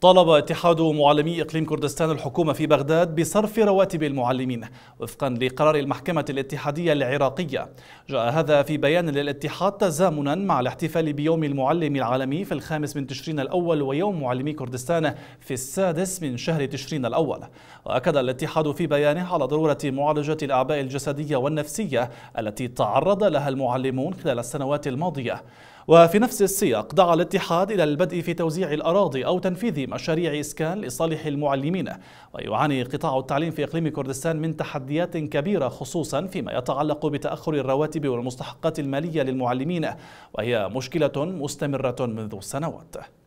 طالب اتحاد معلمي إقليم كردستان الحكومة في بغداد بصرف رواتب المعلمين وفقا لقرار المحكمة الاتحادية العراقية جاء هذا في بيان للاتحاد تزامنا مع الاحتفال بيوم المعلم العالمي في الخامس من تشرين الأول ويوم معلمي كردستان في السادس من شهر تشرين الأول وأكد الاتحاد في بيانه على ضرورة معالجة الأعباء الجسدية والنفسية التي تعرض لها المعلمون خلال السنوات الماضية وفي نفس السياق دعا الاتحاد إلى البدء في توزيع الأراضي أو تنفيذ مشاريع إسكان لصالح المعلمين ويعاني قطاع التعليم في إقليم كردستان من تحديات كبيرة خصوصا فيما يتعلق بتأخر الرواتب والمستحقات المالية للمعلمين وهي مشكلة مستمرة منذ سنوات